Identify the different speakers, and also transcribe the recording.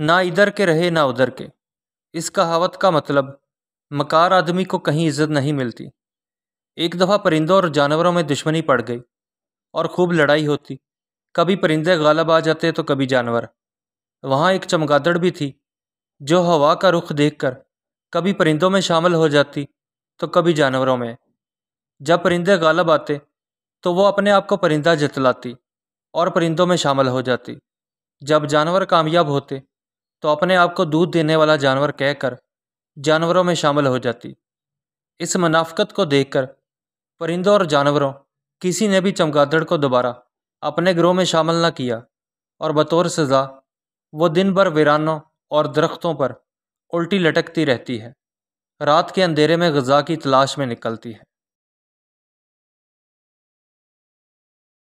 Speaker 1: ना इधर के रहे ना उधर के इस कहावत का मतलब मकार आदमी को कहीं इज्जत नहीं मिलती एक दफ़ा परिंदों और जानवरों में दुश्मनी पड़ गई और खूब लड़ाई होती कभी परिंदे गालब आ जाते तो कभी जानवर वहाँ एक चमगादड़ भी थी जो हवा का रुख देखकर कभी परिंदों में शामिल हो जाती तो कभी जानवरों में जब परिंदे गालब आते तो वो अपने आप को परिंदा जतलाती और परिंदों में शामिल हो जाती जब जानवर कामयाब होते तो अपने आप को दूध देने वाला जानवर कहकर जानवरों में शामिल हो जाती इस मुनाफ्त को देखकर परिंदों और जानवरों किसी ने भी चमगादड़ को दोबारा अपने ग्रोह में शामिल न किया और बतौर सज़ा वो दिन भर वीरानों और दरख्तों पर उल्टी लटकती रहती है रात के अंधेरे में गज़ा की तलाश में निकलती है